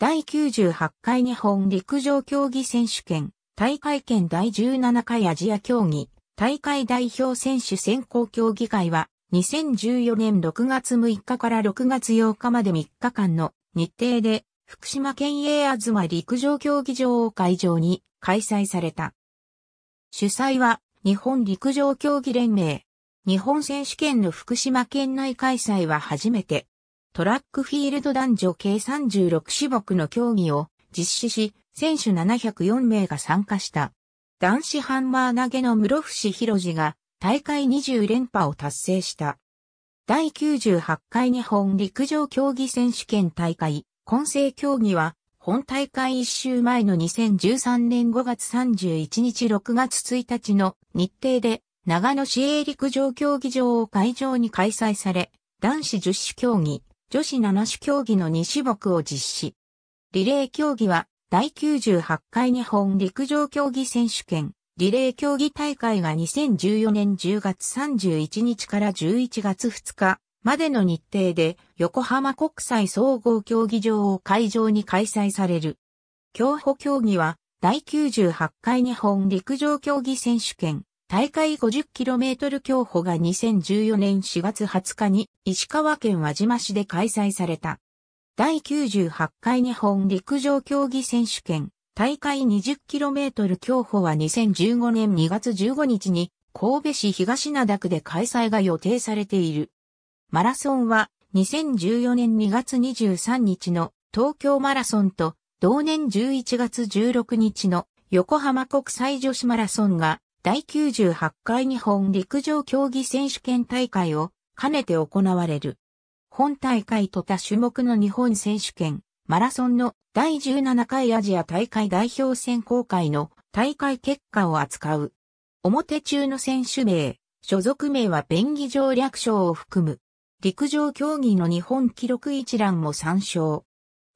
第98回日本陸上競技選手権、大会権第17回アジア競技、大会代表選手選考競技会は、2014年6月6日から6月8日まで3日間の日程で、福島県営あずま陸上競技場を会場に開催された。主催は、日本陸上競技連盟。日本選手権の福島県内開催は初めてトラックフィールド男女計36種目の競技を実施し、選手704名が参加した。男子ハンマー投げの室伏博士が大会20連覇を達成した。第98回日本陸上競技選手権大会、混成競技は、本大会1週前の2013年5月31日6月1日の日程で、長野市営陸上競技場を会場に開催され、男子10種競技、女子七種競技の2種目を実施。リレー競技は、第98回日本陸上競技選手権、リレー競技大会が2014年10月31日から11月2日までの日程で、横浜国際総合競技場を会場に開催される。競歩競技は、第98回日本陸上競技選手権、大会 50km 競歩が2014年4月20日に石川県輪島市で開催された。第98回日本陸上競技選手権大会 20km 競歩は2015年2月15日に神戸市東灘区で開催が予定されている。マラソンは2014年2月23日の東京マラソンと同年11月16日の横浜国際女子マラソンが第98回日本陸上競技選手権大会を兼ねて行われる。本大会と他種目の日本選手権、マラソンの第17回アジア大会代表選考会の大会結果を扱う。表中の選手名、所属名は便宜上略称を含む。陸上競技の日本記録一覧も参照。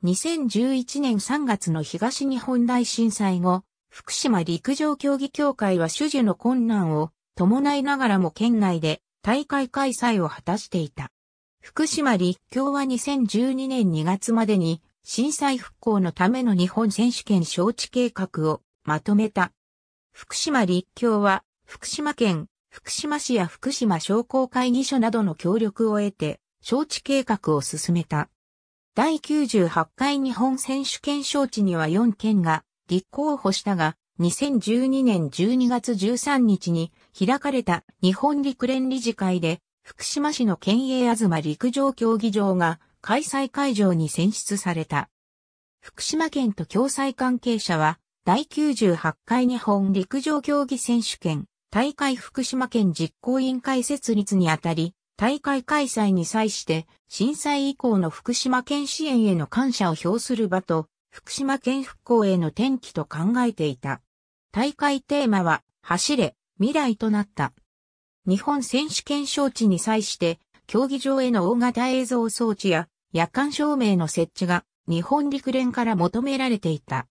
2011年3月の東日本大震災後、福島陸上競技協会は種々の困難を伴いながらも県内で大会開催を果たしていた。福島陸協は2012年2月までに震災復興のための日本選手権招致計画をまとめた。福島陸協は福島県、福島市や福島商工会議所などの協力を得て招致計画を進めた。第98回日本選手権招致には4県が立候補したが、2012年12月13日に開かれた日本陸連理事会で、福島市の県営あずま陸上競技場が開催会場に選出された。福島県と共催関係者は、第98回日本陸上競技選手権大会福島県実行委員会設立にあたり、大会開催に際して、震災以降の福島県支援への感謝を表する場と福島県復興への転機と考えていた。大会テーマは、走れ、未来となった。日本選手権招致に際して、競技場への大型映像装置や夜間照明の設置が日本陸連から求められていた。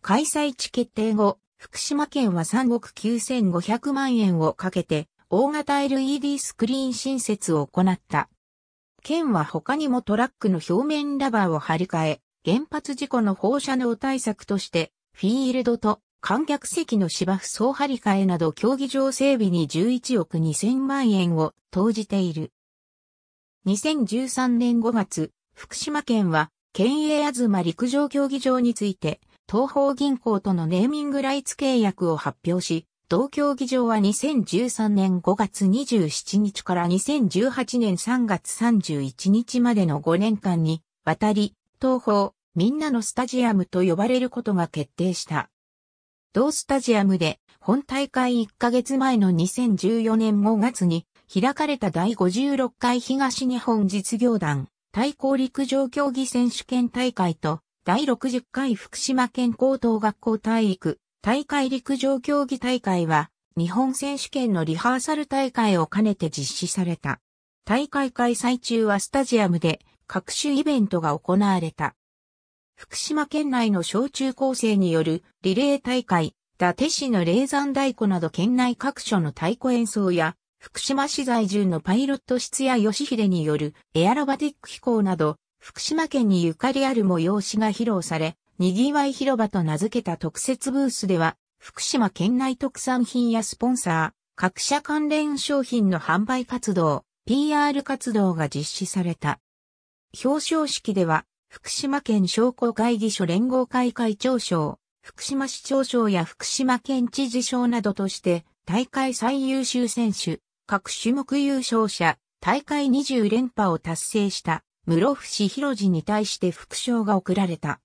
開催地決定後、福島県は3億9500万円をかけて大型 LED スクリーン新設を行った。県は他にもトラックの表面ラバーを張り替え、原発事故の放射能対策として、フィールドと観客席の芝生総張り替えなど競技場整備に11億2000万円を投じている。2013年5月、福島県は、県営あずま陸上競技場について、東方銀行とのネーミングライツ契約を発表し、同競技場は2013年5月27日から2018年3月31日までの5年間に、わたり、東方、みんなのスタジアムと呼ばれることが決定した。同スタジアムで本大会1ヶ月前の2014年5月に開かれた第56回東日本実業団対抗陸上競技選手権大会と第60回福島県高等学校体育大会陸上競技大会は日本選手権のリハーサル大会を兼ねて実施された。大会開催中はスタジアムで各種イベントが行われた。福島県内の小中高生によるリレー大会、伊達市の霊山太鼓など県内各所の太鼓演奏や、福島市在住のパイロット室や吉秀によるエアロバティック飛行など、福島県にゆかりある催しが披露され、にぎわい広場と名付けた特設ブースでは、福島県内特産品やスポンサー、各社関連商品の販売活動、PR 活動が実施された。表彰式では、福島県商工会議所連合会会長賞、福島市長賞や福島県知事賞などとして、大会最優秀選手、各種目優勝者、大会20連覇を達成した、室伏広治に対して副賞が贈られた。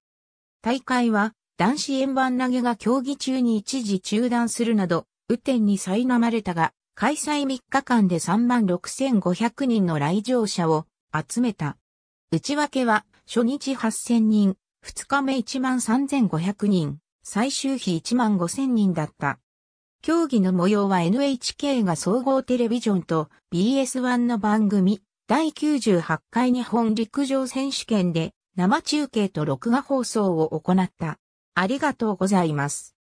大会は、男子円盤投げが競技中に一時中断するなど、雨天に苛まれたが、開催3日間で36,500万人の来場者を集めた。内訳は、初日8000人、2日目13500人、最終日15000人だった。競技の模様は NHK が総合テレビジョンと BS1 の番組、第98回日本陸上選手権で生中継と録画放送を行った。ありがとうございます。